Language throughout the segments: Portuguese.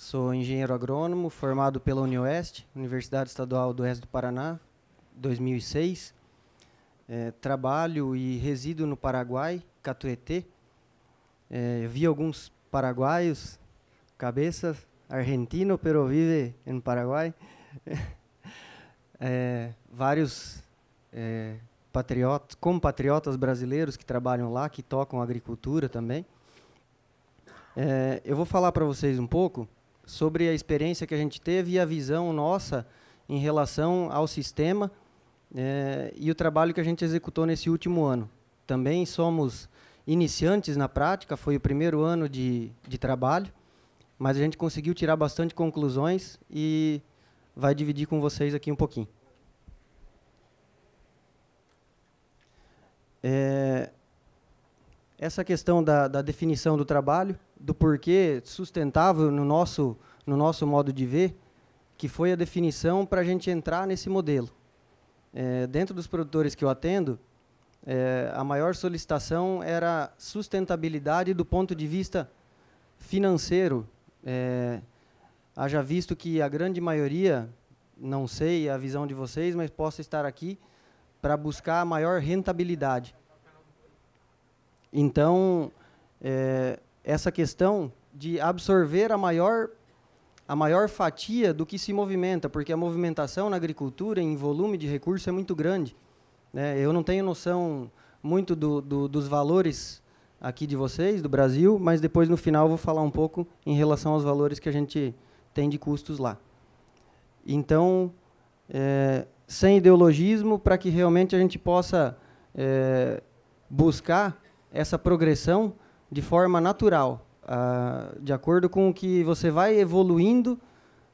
Sou engenheiro agrônomo, formado pela UniOeste, Universidade Estadual do Oeste do Paraná, 2006. É, trabalho e resido no Paraguai, Catuete. É, vi alguns paraguaios, cabeças, argentino, pero vive no Paraguai. É, vários é, patriotas, compatriotas brasileiros que trabalham lá, que tocam agricultura também. É, eu vou falar para vocês um pouco sobre a experiência que a gente teve e a visão nossa em relação ao sistema é, e o trabalho que a gente executou nesse último ano. Também somos iniciantes na prática, foi o primeiro ano de, de trabalho, mas a gente conseguiu tirar bastante conclusões e vai dividir com vocês aqui um pouquinho. É, essa questão da, da definição do trabalho, do porquê sustentável no nosso, no nosso modo de ver, que foi a definição para a gente entrar nesse modelo. É, dentro dos produtores que eu atendo, é, a maior solicitação era sustentabilidade do ponto de vista financeiro. É, haja visto que a grande maioria, não sei a visão de vocês, mas possa estar aqui para buscar a maior rentabilidade. Então, é, essa questão de absorver a maior a maior fatia do que se movimenta, porque a movimentação na agricultura em volume de recurso é muito grande. Né? Eu não tenho noção muito do, do, dos valores aqui de vocês, do Brasil, mas depois no final vou falar um pouco em relação aos valores que a gente tem de custos lá. Então, é, sem ideologismo, para que realmente a gente possa é, buscar essa progressão de forma natural, uh, de acordo com o que você vai evoluindo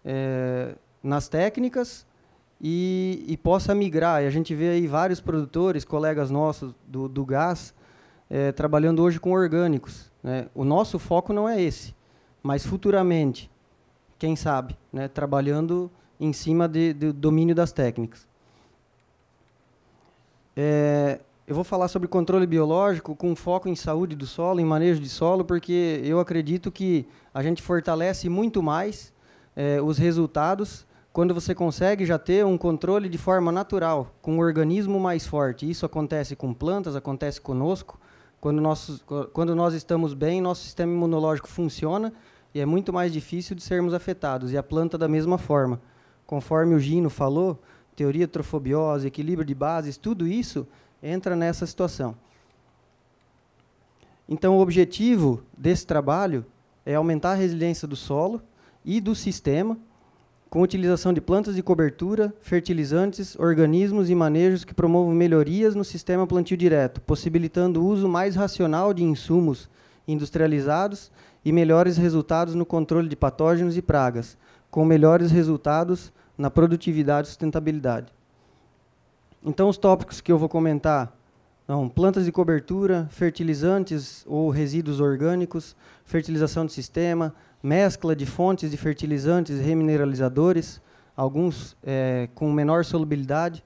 eh, nas técnicas e, e, possa migrar. E a gente vê aí vários produtores, colegas nossos do, do gás, eh, trabalhando hoje com orgânicos. Né? O nosso foco não é esse, mas futuramente, quem sabe, né? trabalhando em cima do domínio das técnicas. É, eu vou falar sobre controle biológico com foco em saúde do solo, em manejo de solo, porque eu acredito que a gente fortalece muito mais eh, os resultados quando você consegue já ter um controle de forma natural, com um organismo mais forte. Isso acontece com plantas, acontece conosco. Quando, quando nós estamos bem, nosso sistema imunológico funciona e é muito mais difícil de sermos afetados, e a planta da mesma forma. Conforme o Gino falou, teoria trofobiose, equilíbrio de bases, tudo isso entra nessa situação. Então, o objetivo desse trabalho é aumentar a resiliência do solo e do sistema com utilização de plantas de cobertura, fertilizantes, organismos e manejos que promovam melhorias no sistema plantio direto, possibilitando o uso mais racional de insumos industrializados e melhores resultados no controle de patógenos e pragas, com melhores resultados na produtividade e sustentabilidade. Então, os tópicos que eu vou comentar são plantas de cobertura, fertilizantes ou resíduos orgânicos, fertilização de sistema, mescla de fontes de fertilizantes e remineralizadores, alguns é, com menor solubilidade,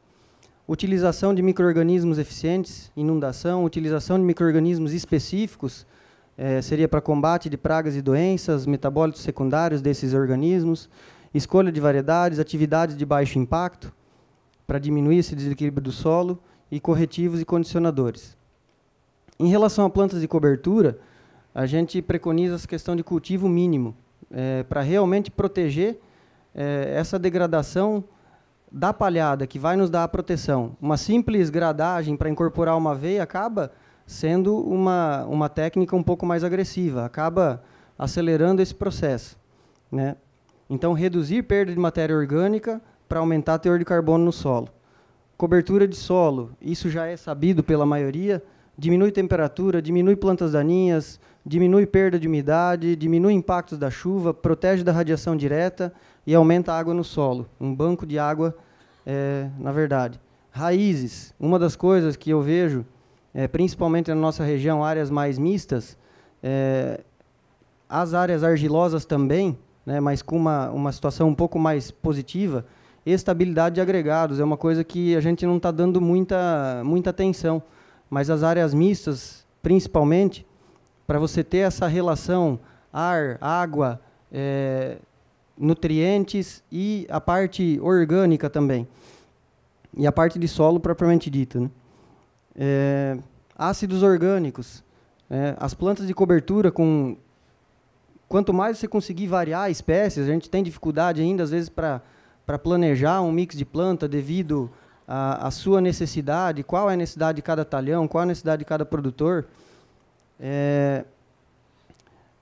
utilização de micro-organismos eficientes, inundação, utilização de micro-organismos específicos, é, seria para combate de pragas e doenças, metabólitos secundários desses organismos, escolha de variedades, atividades de baixo impacto, para diminuir esse desequilíbrio do solo, e corretivos e condicionadores. Em relação a plantas de cobertura, a gente preconiza essa questão de cultivo mínimo, é, para realmente proteger é, essa degradação da palhada, que vai nos dar a proteção. Uma simples gradagem para incorporar uma veia acaba sendo uma, uma técnica um pouco mais agressiva, acaba acelerando esse processo. Né? Então, reduzir perda de matéria orgânica para aumentar o teor de carbono no solo. Cobertura de solo, isso já é sabido pela maioria, diminui temperatura, diminui plantas daninhas, diminui perda de umidade, diminui impactos da chuva, protege da radiação direta e aumenta a água no solo, um banco de água, é, na verdade. Raízes, uma das coisas que eu vejo, é, principalmente na nossa região, áreas mais mistas, é, as áreas argilosas também, né, mas com uma, uma situação um pouco mais positiva, estabilidade de agregados. É uma coisa que a gente não está dando muita, muita atenção. Mas as áreas mistas, principalmente, para você ter essa relação ar, água, é, nutrientes e a parte orgânica também. E a parte de solo propriamente dita. Né? É, ácidos orgânicos. É, as plantas de cobertura com... Quanto mais você conseguir variar espécies, a gente tem dificuldade ainda, às vezes, para para planejar um mix de planta devido à sua necessidade, qual é a necessidade de cada talhão, qual é a necessidade de cada produtor. É,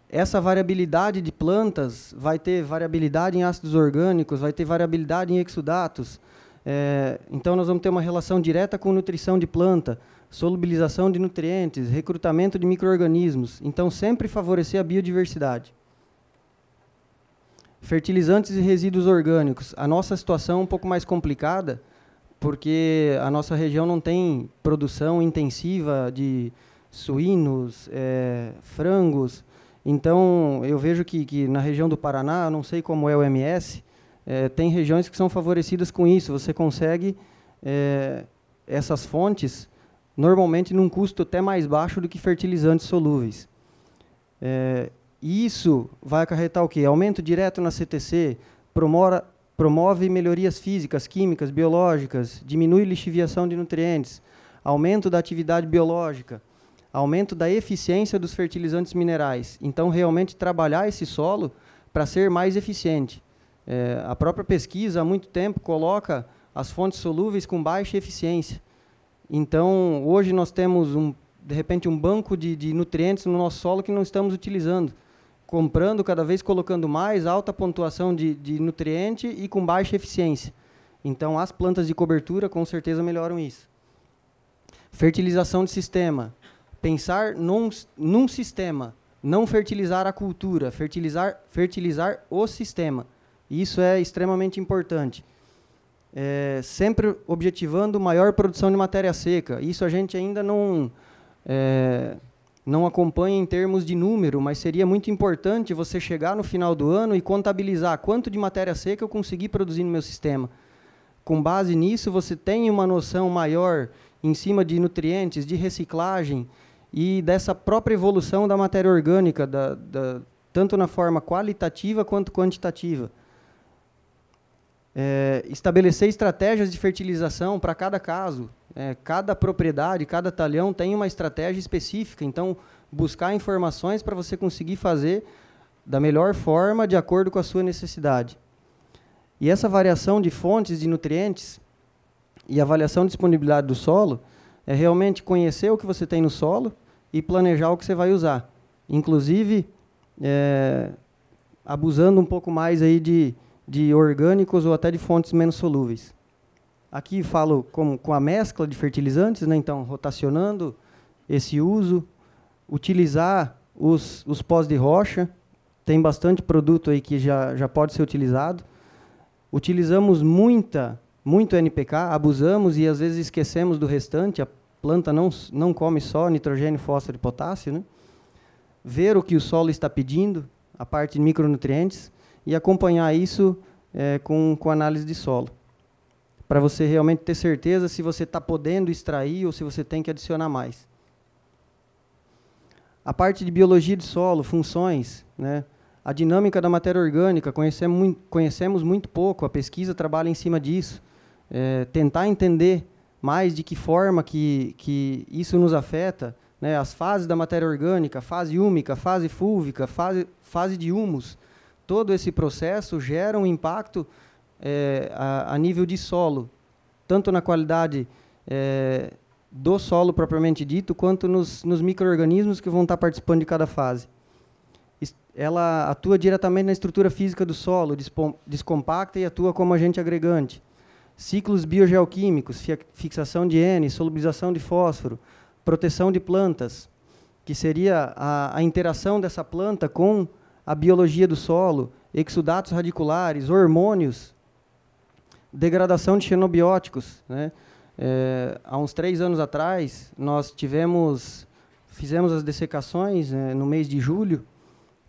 essa variabilidade de plantas vai ter variabilidade em ácidos orgânicos, vai ter variabilidade em exudatos. É, então, nós vamos ter uma relação direta com nutrição de planta, solubilização de nutrientes, recrutamento de micro-organismos. Então, sempre favorecer a biodiversidade. Fertilizantes e resíduos orgânicos. A nossa situação é um pouco mais complicada, porque a nossa região não tem produção intensiva de suínos, é, frangos. Então, eu vejo que, que na região do Paraná, não sei como é o MS, é, tem regiões que são favorecidas com isso. Você consegue é, essas fontes normalmente num custo até mais baixo do que fertilizantes solúveis. É, e isso vai acarretar o quê? Aumento direto na CTC, promora, promove melhorias físicas, químicas, biológicas, diminui lixiviação de nutrientes, aumento da atividade biológica, aumento da eficiência dos fertilizantes minerais. Então, realmente trabalhar esse solo para ser mais eficiente. É, a própria pesquisa, há muito tempo, coloca as fontes solúveis com baixa eficiência. Então, hoje nós temos, um, de repente, um banco de, de nutrientes no nosso solo que não estamos utilizando comprando cada vez colocando mais alta pontuação de, de nutriente e com baixa eficiência. Então, as plantas de cobertura com certeza melhoram isso. Fertilização de sistema. Pensar num, num sistema, não fertilizar a cultura, fertilizar, fertilizar o sistema. Isso é extremamente importante. É, sempre objetivando maior produção de matéria seca. Isso a gente ainda não. É, não acompanha em termos de número, mas seria muito importante você chegar no final do ano e contabilizar quanto de matéria seca eu consegui produzir no meu sistema. Com base nisso, você tem uma noção maior em cima de nutrientes, de reciclagem e dessa própria evolução da matéria orgânica, da, da, tanto na forma qualitativa quanto quantitativa é, estabelecer estratégias de fertilização para cada caso. É, cada propriedade, cada talhão tem uma estratégia específica. Então, buscar informações para você conseguir fazer da melhor forma, de acordo com a sua necessidade. E essa variação de fontes de nutrientes e avaliação de disponibilidade do solo é realmente conhecer o que você tem no solo e planejar o que você vai usar. Inclusive, é, abusando um pouco mais aí de, de orgânicos ou até de fontes menos solúveis. Aqui falo com, com a mescla de fertilizantes, né? então rotacionando esse uso, utilizar os, os pós de rocha, tem bastante produto aí que já, já pode ser utilizado. Utilizamos muita, muito NPK, abusamos e às vezes esquecemos do restante, a planta não, não come só nitrogênio, fósforo e potássio. Né? Ver o que o solo está pedindo, a parte de micronutrientes, e acompanhar isso é, com, com análise de solo. Para você realmente ter certeza se você está podendo extrair ou se você tem que adicionar mais. A parte de biologia de solo, funções, né? a dinâmica da matéria orgânica, conhecemos muito, conhecemos muito pouco, a pesquisa trabalha em cima disso. É, tentar entender mais de que forma que, que isso nos afeta, né? as fases da matéria orgânica, fase úmica, fase fúlvica, fase, fase de humus, todo esse processo gera um impacto é, a, a, nível de solo, tanto na qualidade é, do solo propriamente dito, quanto nos, nos micro-organismos que vão estar participando de cada fase. Ela atua diretamente na estrutura física do solo, descompacta e atua como agente agregante. Ciclos biogeoquímicos, fixação de N, solubilização de fósforo, proteção de plantas, que seria a, a interação dessa planta com a biologia do solo, exudatos radiculares, hormônios, degradação de xenobióticos. Né? É, há uns três anos atrás, nós tivemos, fizemos as dessecações né, no mês de julho,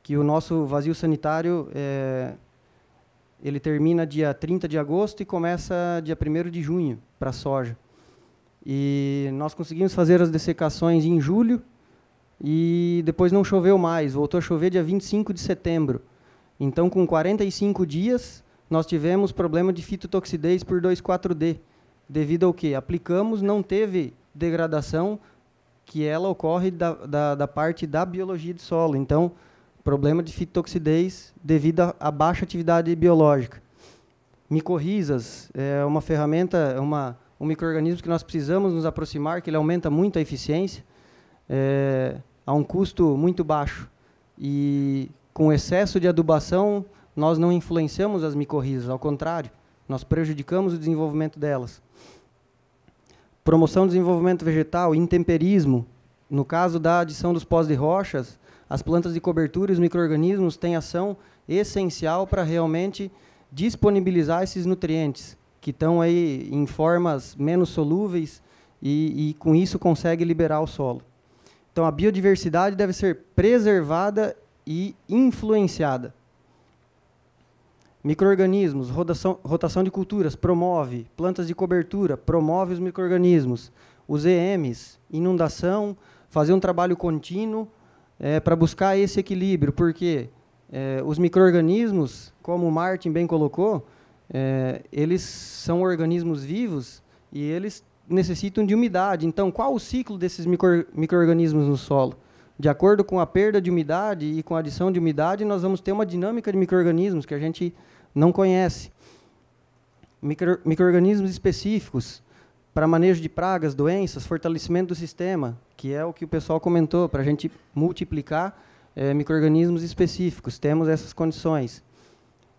que o nosso vazio sanitário é, ele termina dia 30 de agosto e começa dia 1 de junho para soja. E nós conseguimos fazer as dessecações em julho, e depois não choveu mais, voltou a chover dia 25 de setembro. Então, com 45 dias, nós tivemos problema de fitotoxidez por 2,4-D, devido ao que aplicamos, não teve degradação, que ela ocorre da, da, da, parte da biologia de solo. Então, problema de fitotoxidez devido à baixa atividade biológica. Micorrizas é uma ferramenta, é uma, um microorganismo que nós precisamos nos aproximar, que ele aumenta muito a eficiência. É, a um custo muito baixo. E com excesso de adubação, nós não influenciamos as micorrizas, ao contrário, nós prejudicamos o desenvolvimento delas. Promoção do desenvolvimento vegetal, intemperismo. No caso da adição dos pós de rochas, as plantas de cobertura e os micro-organismos têm ação essencial para realmente disponibilizar esses nutrientes, que estão aí em formas menos solúveis, e, e com isso consegue liberar o solo. Então, a biodiversidade deve ser preservada e influenciada. Microorganismos, rotação, rotação de culturas, promove. Plantas de cobertura, promove os microorganismos. Os EMs, inundação, fazer um trabalho contínuo é, para buscar esse equilíbrio, porque é, os microorganismos, como o Martin bem colocou, é, eles são organismos vivos e eles necessitam de umidade. Então, qual o ciclo desses micro-organismos micro no solo? De acordo com a perda de umidade e com a adição de umidade, nós vamos ter uma dinâmica de micro que a gente não conhece. Micro-organismos específicos para manejo de pragas, doenças, fortalecimento do sistema, que é o que o pessoal comentou, para a gente multiplicar é, eh, micro específicos. Temos essas condições.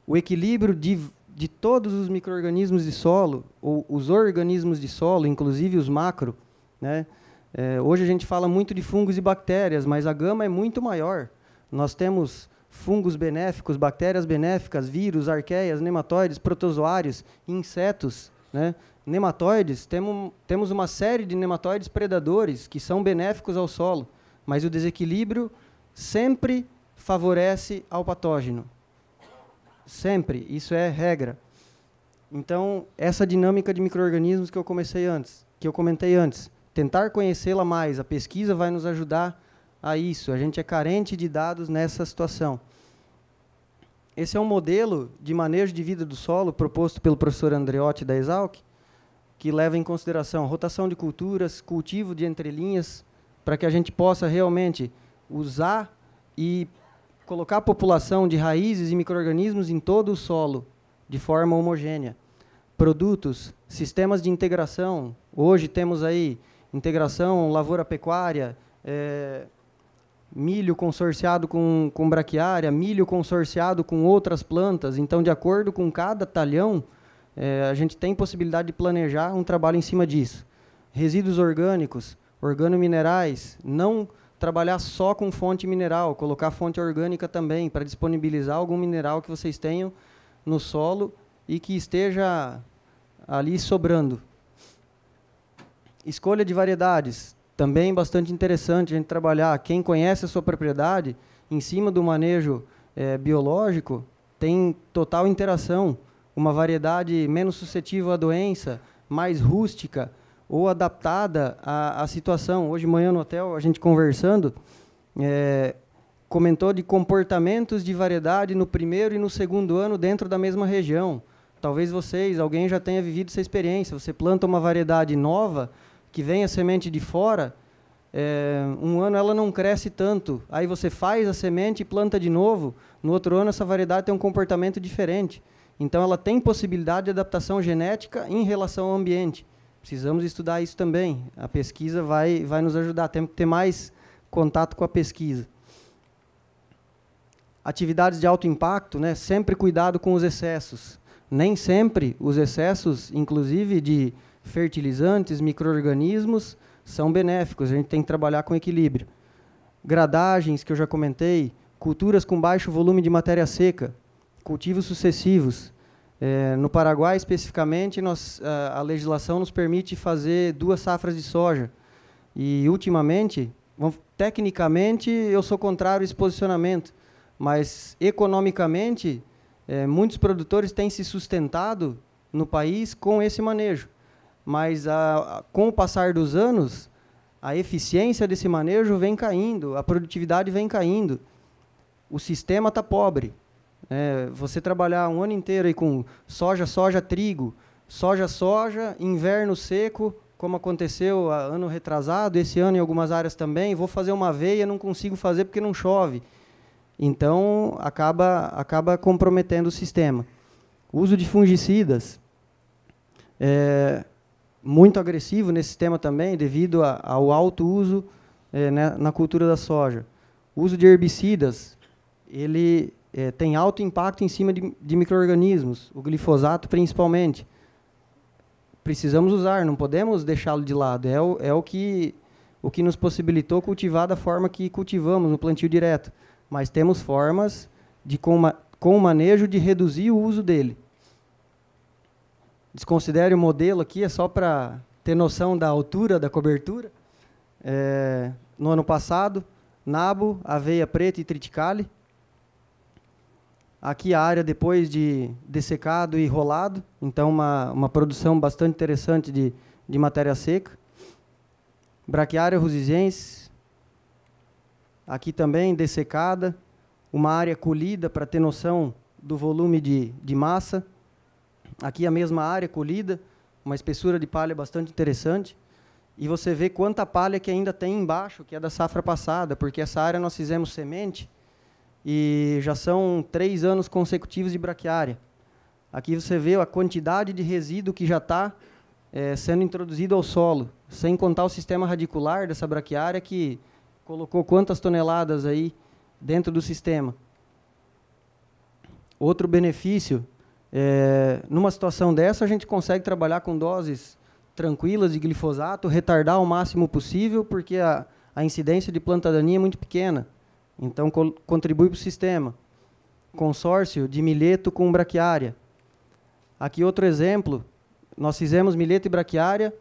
O equilíbrio de de todos os microrganismos de solo, ou os organismos de solo, inclusive os macro, né? É, hoje a gente fala muito de fungos e bactérias, mas a gama é muito maior. Nós temos fungos benéficos, bactérias benéficas, vírus, arqueias, nematóides, protozoários, insetos, né? Nematóides, temos, temos uma série de nematóides predadores que são benéficos ao solo, mas o desequilíbrio sempre favorece ao patógeno sempre, isso é regra. Então, essa dinâmica de microrganismos que eu comecei antes, que eu comentei antes, tentar conhecê-la mais, a pesquisa vai nos ajudar a isso. A gente é carente de dados nessa situação. Esse é um modelo de manejo de vida do solo proposto pelo professor Andreotti da Exalc, que leva em consideração rotação de culturas, cultivo de entrelinhas, para que a gente possa realmente usar e colocar a população de raízes e microrganismos em todo o solo de forma homogênea. Produtos, sistemas de integração. Hoje temos aí integração lavoura pecuária, é, milho consorciado com, com braquiária, milho consorciado com outras plantas. Então, de acordo com cada talhão, é, a gente tem possibilidade de planejar um trabalho em cima disso. Resíduos orgânicos, organominerais, não trabalhar só com fonte mineral, colocar fonte orgânica também, para disponibilizar algum mineral que vocês tenham no solo e que esteja ali sobrando. Escolha de variedades, também bastante interessante a gente trabalhar. Quem conhece a sua propriedade, em cima do manejo é, biológico, tem total interação. Uma variedade menos suscetível à doença, mais rústica, ou adaptada à, à situação. Hoje, manhã no hotel, a gente conversando, é, comentou de comportamentos de variedade no primeiro e no segundo ano dentro da mesma região. Talvez vocês, alguém já tenha vivido essa experiência. Você planta uma variedade nova, que vem a semente de fora, é, um ano ela não cresce tanto. Aí você faz a semente e planta de novo. No outro ano, essa variedade tem um comportamento diferente. Então, ela tem possibilidade de adaptação genética em relação ao ambiente precisamos estudar isso também. A pesquisa vai, vai nos ajudar, temos que ter mais contato com a pesquisa. Atividades de alto impacto, né? sempre cuidado com os excessos. Nem sempre os excessos, inclusive de fertilizantes, micro-organismos, são benéficos. A gente tem que trabalhar com equilíbrio. Gradagens, que eu já comentei, culturas com baixo volume de matéria seca, cultivos sucessivos, é, no Paraguai, especificamente, nós, a, a, legislação nos permite fazer duas safras de soja. E, ultimamente, vamos, tecnicamente, eu sou contrário a esse posicionamento, mas, economicamente, é, muitos produtores têm se sustentado no país com esse manejo. Mas, a, a, com o passar dos anos, a eficiência desse manejo vem caindo, a produtividade vem caindo, o sistema está pobre. É, você trabalhar um ano inteiro aí com soja, soja, trigo, soja, soja, inverno seco, como aconteceu ano retrasado, esse ano em algumas áreas também, vou fazer uma veia não consigo fazer porque não chove. Então, acaba, acaba comprometendo o sistema. O uso de fungicidas é muito agressivo nesse sistema também, devido a, ao alto uso é, né, na cultura da soja. O uso de herbicidas, ele é, tem alto impacto em cima de, de micro-organismos, o glifosato principalmente. Precisamos usar, não podemos deixá-lo de lado. É o, é o, que, o que nos possibilitou cultivar da forma que cultivamos, no plantio direto. Mas temos formas de, com, com o manejo, de reduzir o uso dele. Desconsidere o modelo aqui, é só para ter noção da altura da cobertura. É, no ano passado, nabo, aveia preta e triticale Aqui a área depois de dessecado e rolado, então uma, uma produção bastante interessante de, de matéria seca. Braquiária rusizense, aqui também dessecada, uma área colhida para ter noção do volume de, de massa. Aqui a mesma área colhida, uma espessura de palha bastante interessante. E você vê quanta palha que ainda tem embaixo, que é da safra passada, porque essa área nós fizemos semente, e já são três anos consecutivos de braquiária. Aqui você vê a quantidade de resíduo que já está é, sendo introduzido ao solo, sem contar o sistema radicular dessa braquiária que colocou quantas toneladas aí dentro do sistema. Outro benefício, é, numa situação dessa, a gente consegue trabalhar com doses tranquilas de glifosato, retardar o máximo possível, porque a, a incidência de planta daninha é muito pequena. Então, co contribui para o sistema. Consórcio de milheto com braquiária. Aqui outro exemplo. Nós fizemos milheto e braquiária.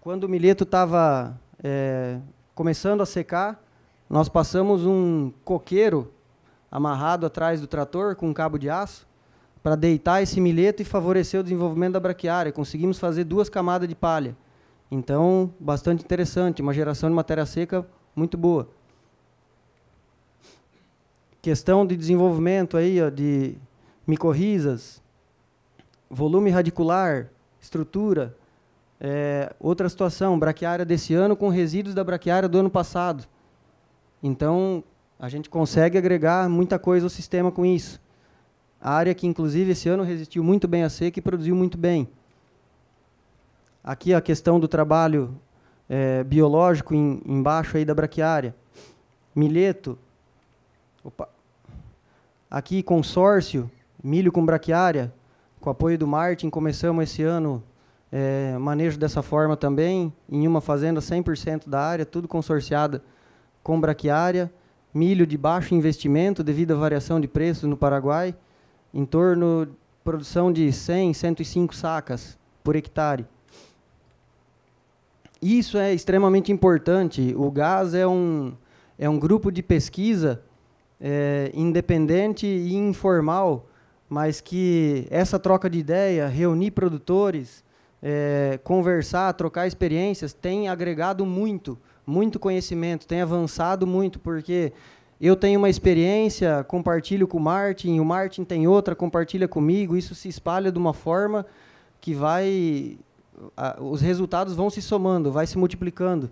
Quando o milheto estava é, começando a secar, nós passamos um coqueiro amarrado atrás do trator com um cabo de aço para deitar esse milheto e favorecer o desenvolvimento da braquiária. Conseguimos fazer duas camadas de palha. Então, bastante interessante, uma geração de matéria seca muito boa. Questão de desenvolvimento aí, ó, de micorrizas, volume radicular, estrutura. É, outra situação, braquiária desse ano com resíduos da braquiária do ano passado. Então, a gente consegue agregar muita coisa ao sistema com isso. A área que, inclusive, esse ano resistiu muito bem à seca e produziu muito bem. Aqui a questão do trabalho é, biológico em, embaixo aí da braquiária. Milheto. Opa. Aqui, consórcio, milho com braquiária, com apoio do Martin, começamos esse ano é, manejo dessa forma também, em uma fazenda 100% da área, tudo consorciada com braquiária, milho de baixo investimento devido à variação de preços no Paraguai, em torno de produção de 100, 105 sacas por hectare. Isso é extremamente importante. O gás é um, é um grupo de pesquisa é, independente e informal, mas que essa troca de ideia, reunir produtores, é, conversar, trocar experiências, tem agregado muito, muito conhecimento, tem avançado muito, porque eu tenho uma experiência, compartilho com o Martin, o Martin tem outra, compartilha comigo, isso se espalha de uma forma que vai. A, os resultados vão se somando, vai se multiplicando.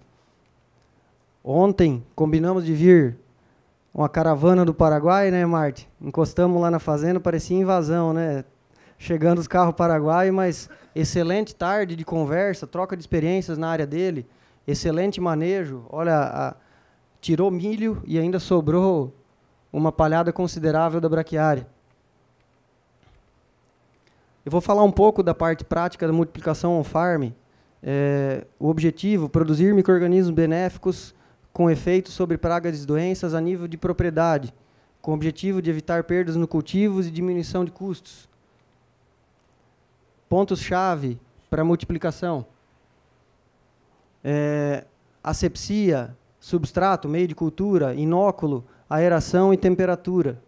Ontem combinamos de vir uma caravana do Paraguai, né, Marte? Encostamos lá na fazenda, parecia invasão, né? Chegando os carros Paraguai, mas excelente tarde de conversa, troca de experiências na área dele, excelente manejo. Olha, a, tirou milho e ainda sobrou uma palhada considerável da braquiária. Eu vou falar um pouco da parte prática da multiplicação on-farm. É, o objetivo, produzir micro-organismos benéficos com efeito sobre pragas e doenças a nível de propriedade, com o objetivo de evitar perdas no cultivo e diminuição de custos. Pontos-chave para multiplicação. É, asepsia, substrato, meio de cultura, inóculo, aeração e temperatura.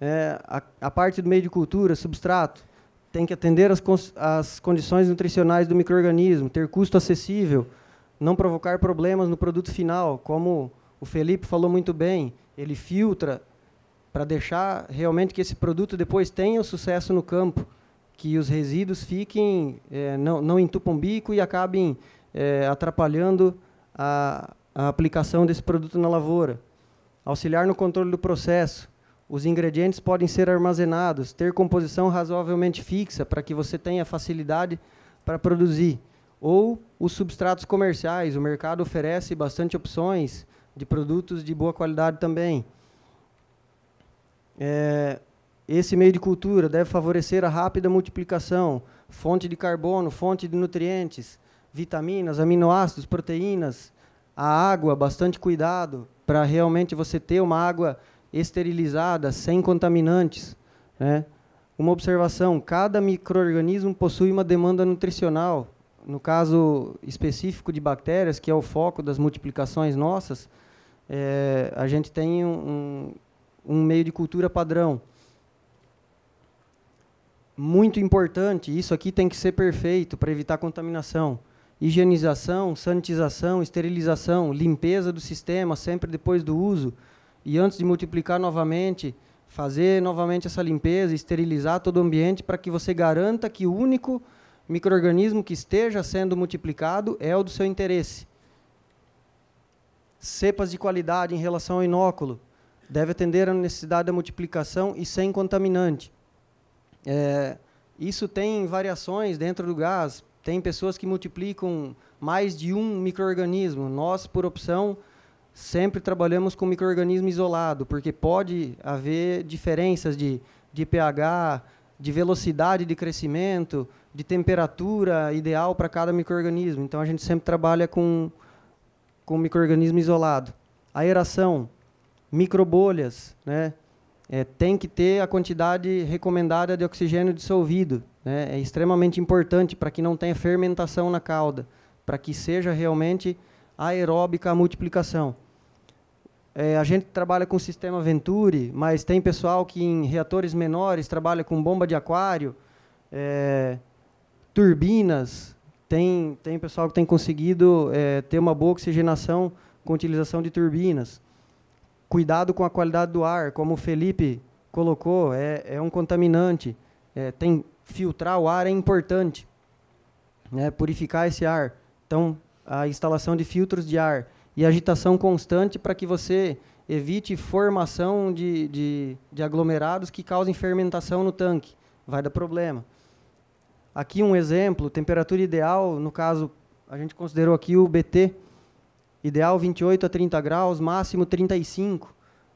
É, a, a, parte do meio de cultura, substrato, tem que atender às condições nutricionais do microorganismo, ter custo acessível, não provocar problemas no produto final, como o Felipe falou muito bem, ele filtra para deixar realmente que esse produto depois tenha o sucesso no campo, que os resíduos fiquem, é, não, não entupam bico e acabem é, atrapalhando a, a aplicação desse produto na lavoura. Auxiliar no controle do processo. Os ingredientes podem ser armazenados, ter composição razoavelmente fixa para que você tenha facilidade para produzir ou os substratos comerciais. O mercado oferece bastante opções de produtos de boa qualidade também. É, esse meio de cultura deve favorecer a rápida multiplicação, fonte de carbono, fonte de nutrientes, vitaminas, aminoácidos, proteínas, a água, bastante cuidado para realmente você ter uma água esterilizada, sem contaminantes. Né? Uma observação: cada microorganismo possui uma demanda nutricional no caso específico de bactérias, que é o foco das multiplicações nossas, é, a gente tem um, um meio de cultura padrão. Muito importante, isso aqui tem que ser perfeito para evitar contaminação. Higienização, sanitização, esterilização, limpeza do sistema sempre depois do uso. E antes de multiplicar novamente, fazer novamente essa limpeza, esterilizar todo o ambiente para que você garanta que o único microorganismo que esteja sendo multiplicado é o do seu interesse. Cepas de qualidade em relação ao inóculo deve atender à necessidade da multiplicação e sem contaminante. É, isso tem variações dentro do gás. Tem pessoas que multiplicam mais de um microorganismo. Nós, por opção, sempre trabalhamos com microorganismo isolado, porque pode haver diferenças de, de pH, de velocidade de crescimento, de temperatura ideal para cada microorganismo. Então a gente sempre trabalha com com microorganismo isolado. Aeração, microbolhas, né? É, tem que ter a quantidade recomendada de oxigênio dissolvido. Né? É extremamente importante para que não tenha fermentação na cauda, para que seja realmente aeróbica a multiplicação. É, a gente trabalha com sistema Venturi, mas tem pessoal que em reatores menores trabalha com bomba de aquário, é, turbinas. Tem, tem pessoal que tem conseguido é, ter uma boa oxigenação com utilização de turbinas. Cuidado com a qualidade do ar, como o Felipe colocou, é, é um contaminante. É, tem filtrar o ar é importante, né, purificar esse ar. Então, a instalação de filtros de ar e agitação constante para que você evite formação de, de, de, aglomerados que causem fermentação no tanque. Vai dar problema. Aqui um exemplo, temperatura ideal, no caso, a gente considerou aqui o BT, ideal 28 a 30 graus, máximo 35.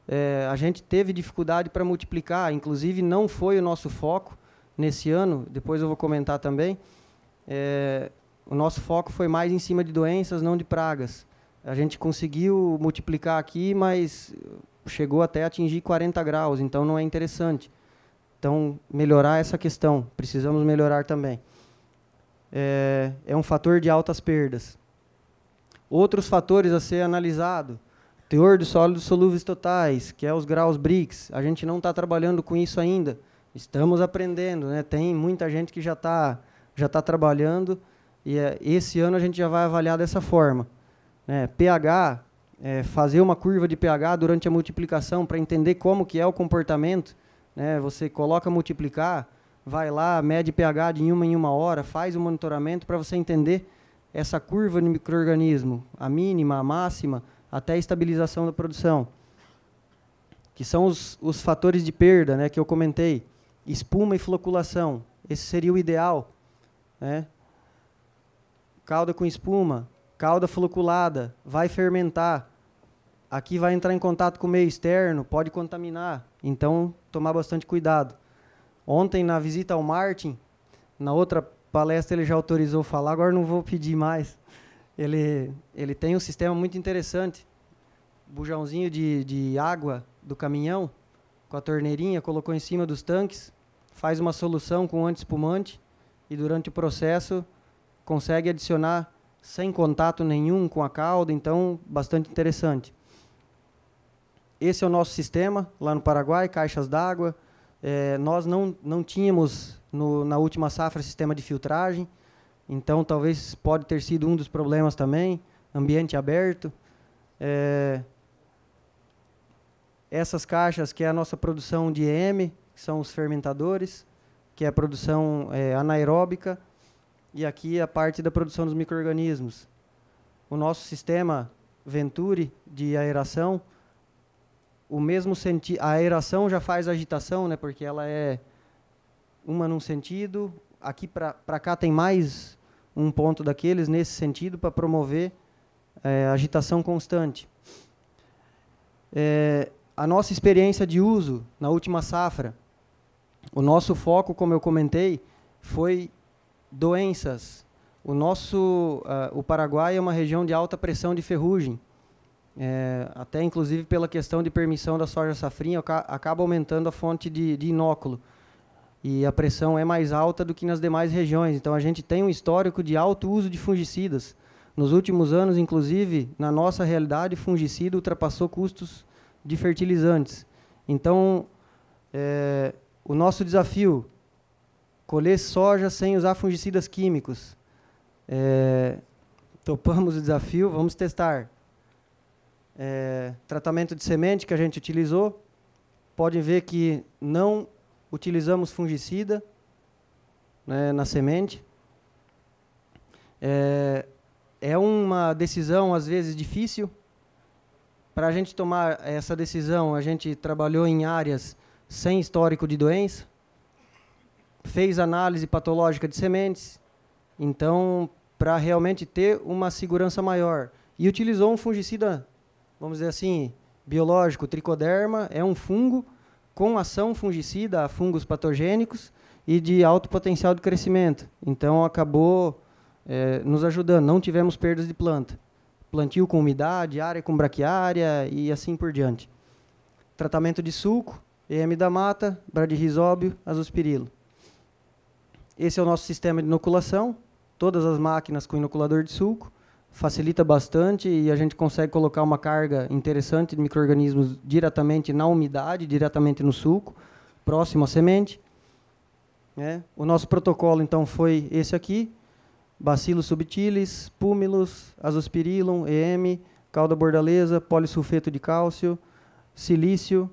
É, a gente teve dificuldade para multiplicar, inclusive não foi o nosso foco nesse ano, depois eu vou comentar também. É, o nosso foco foi mais em cima de doenças, não de pragas a gente conseguiu multiplicar aqui, mas chegou até atingir 40 graus, então não é interessante. Então, melhorar essa questão, precisamos melhorar também. É, é um fator de altas perdas. Outros fatores a ser analisado, teor de sólidos solúveis totais, que é os graus BRICS. A gente não está trabalhando com isso ainda. Estamos aprendendo, né? Tem muita gente que já está já tá trabalhando e é, esse ano a gente já vai avaliar dessa forma né, pH, é, fazer uma curva de pH durante a multiplicação para entender como que é o comportamento. Né, você coloca multiplicar, vai lá, mede pH de uma em uma hora, faz o monitoramento para você entender essa curva no microorganismo, a mínima, a máxima, até a estabilização da produção, que são os, os fatores de perda né, que eu comentei. Espuma e floculação, esse seria o ideal. Né? Calda com espuma, cauda floculada, vai fermentar. Aqui vai entrar em contato com o meio externo, pode contaminar. Então, tomar bastante cuidado. Ontem, na visita ao Martin, na outra palestra ele já autorizou falar, agora não vou pedir mais. Ele, ele tem um sistema muito interessante. Bujãozinho de, de água do caminhão, com a torneirinha, colocou em cima dos tanques, faz uma solução com anti espumante e durante o processo consegue adicionar sem contato nenhum com a cauda, então bastante interessante. Esse é o nosso sistema lá no Paraguai, caixas d'água. É, nós não, não tínhamos no, na última safra sistema de filtragem, então talvez pode ter sido um dos problemas também, ambiente aberto. É, essas caixas que é a nossa produção de M, que são os fermentadores, que é a produção é, anaeróbica, e aqui é a parte da produção dos microrganismos. O nosso sistema Venturi de aeração, o mesmo senti a aeração já faz agitação, né? Porque ela é uma num sentido, aqui para cá tem mais um ponto daqueles nesse sentido para promover é, agitação constante. É, a nossa experiência de uso na última safra, o nosso foco, como eu comentei, foi doenças. O nosso, uh, o Paraguai é uma região de alta pressão de ferrugem. É, até inclusive pela questão de permissão da soja safrinha, acaba aumentando a fonte de, de inóculo. E a pressão é mais alta do que nas demais regiões. Então a gente tem um histórico de alto uso de fungicidas. Nos últimos anos, inclusive, na nossa realidade, fungicida ultrapassou custos de fertilizantes. Então, é, o nosso desafio colher soja sem usar fungicidas químicos. É, topamos o desafio, vamos testar. É, tratamento de semente que a gente utilizou, podem ver que não utilizamos fungicida né, na semente. É, é uma decisão, às vezes, difícil. Para a gente tomar essa decisão, a gente trabalhou em áreas sem histórico de doença fez análise patológica de sementes, então para realmente ter uma segurança maior. E utilizou um fungicida, vamos dizer assim, biológico, tricoderma, é um fungo com ação fungicida a fungos patogênicos e de alto potencial de crescimento. Então acabou é, nos ajudando, não tivemos perdas de planta. Plantio com umidade, área com braquiária e assim por diante. Tratamento de sulco, EM da mata, bradirizóbio, azospirilo. Esse é o nosso sistema de inoculação, todas as máquinas com inoculador de sulco, facilita bastante e a gente consegue colocar uma carga interessante de microrganismos diretamente na umidade, diretamente no sulco, próximo à semente. É. O nosso protocolo, então, foi esse aqui, Bacillus subtilis, pumilus, azospirillum, EM, calda bordaleza, Polisulfeto de cálcio, silício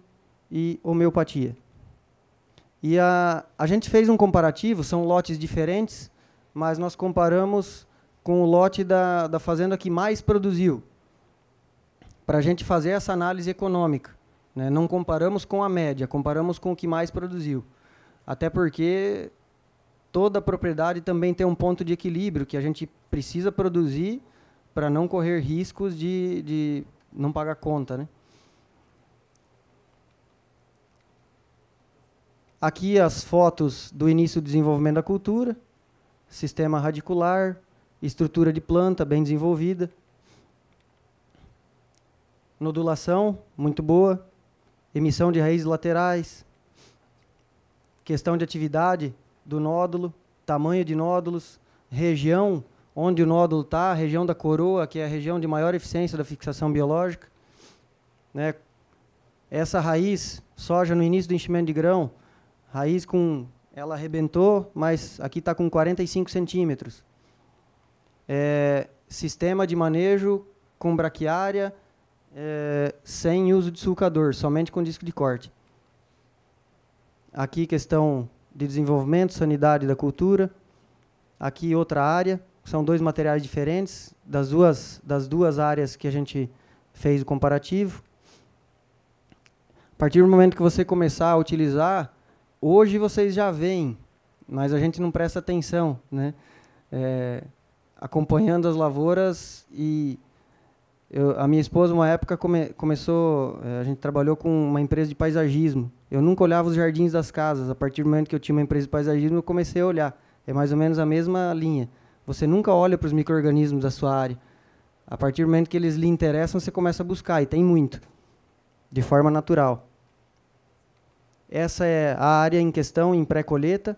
e homeopatia. E a, a gente fez um comparativo, são lotes diferentes, mas nós comparamos com o lote da, da fazenda que mais produziu, para a gente fazer essa análise econômica. Né? Não comparamos com a média, comparamos com o que mais produziu. Até porque toda propriedade também tem um ponto de equilíbrio que a gente precisa produzir para não correr riscos de, de não pagar conta, né? Aqui as fotos do início do desenvolvimento da cultura, sistema radicular, estrutura de planta bem desenvolvida, nodulação muito boa, emissão de raízes laterais, questão de atividade do nódulo, tamanho de nódulos, região onde o nódulo está, região da coroa, que é a região de maior eficiência da fixação biológica. Né? Essa raiz, soja no início do enchimento de grão, Raiz com ela arrebentou, mas aqui está com 45 centímetros. É, sistema de manejo com braquiária, é, sem uso de sulcador, somente com disco de corte. Aqui questão de desenvolvimento, sanidade da cultura. Aqui outra área, são dois materiais diferentes das duas, das duas áreas que a gente fez o comparativo. A partir do momento que você começar a utilizar hoje vocês já veem, mas a gente não presta atenção, né? É, acompanhando as lavouras e eu, a minha esposa uma época come, começou, é, a gente trabalhou com uma empresa de paisagismo. Eu nunca olhava os jardins das casas. A partir do momento que eu tinha uma empresa de paisagismo, eu comecei a olhar. É mais ou menos a mesma linha. Você nunca olha para os microrganismos da sua área. A partir do momento que eles lhe interessam, você começa a buscar e tem muito, de forma natural. Essa é a área em questão, em pré-colheita.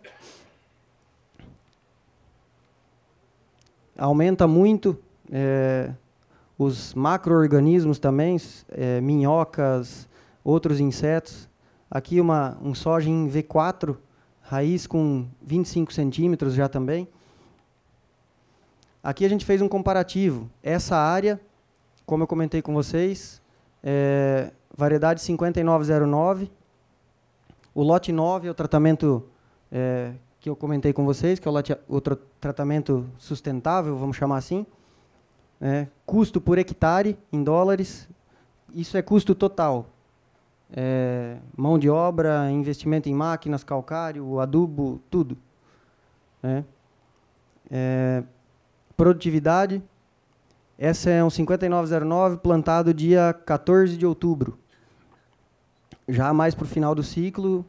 Aumenta muito é, os macro-organismos também, é, minhocas, outros insetos. Aqui uma, um soja em V4, raiz com 25 centímetros já também. Aqui a gente fez um comparativo. Essa área, como eu comentei com vocês, é, variedade 5909, o lote 9 é o tratamento é, que eu comentei com vocês, que é o, lote, o tra tratamento sustentável, vamos chamar assim. É, custo por hectare em dólares, isso é custo total. É, mão de obra, investimento em máquinas, calcário, adubo, tudo. Né? É, produtividade, essa é um 5909 plantado dia 14 de outubro já mais para o final do ciclo,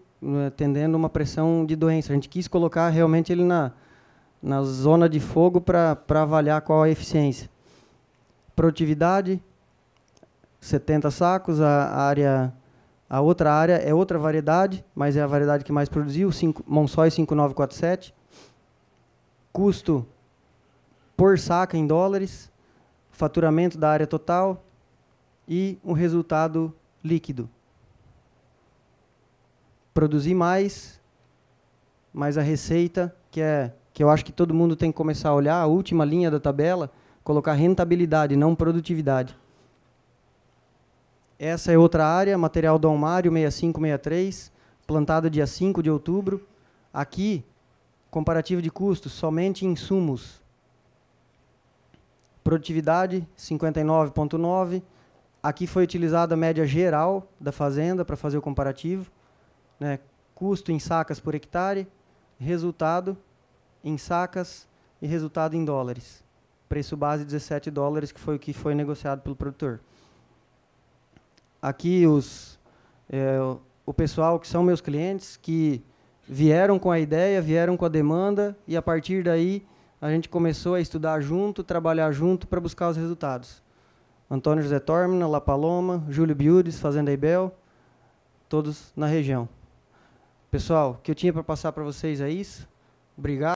atendendo né, uma pressão de doença. A gente quis colocar realmente ele na, na zona de fogo para avaliar qual a eficiência. Produtividade, 70 sacos, a área a outra área é outra variedade, mas é a variedade que mais produziu, cinco, Monsói 5947. Custo por saca em dólares, faturamento da área total e um resultado líquido produzir mais, mas a receita, que é que eu acho que todo mundo tem que começar a olhar, a última linha da tabela, colocar rentabilidade, não produtividade. Essa é outra área, material do Almário 6563, plantada dia 5 de outubro. Aqui, comparativo de custos, somente insumos. Produtividade 59,9. Aqui foi utilizada a média geral da fazenda para fazer o comparativo. Né? Custo em sacas por hectare, resultado em sacas e resultado em dólares. Preço base 17 dólares, que foi o que foi negociado pelo produtor. Aqui os, é, o pessoal que são meus clientes, que vieram com a ideia, vieram com a demanda, e a partir daí a gente começou a estudar junto, trabalhar junto para buscar os resultados. Antônio José Tormina, La Paloma, Júlio Biudes, Fazenda Ibel, todos na região. Pessoal, o que eu tinha para passar para vocês é isso. Obrigado.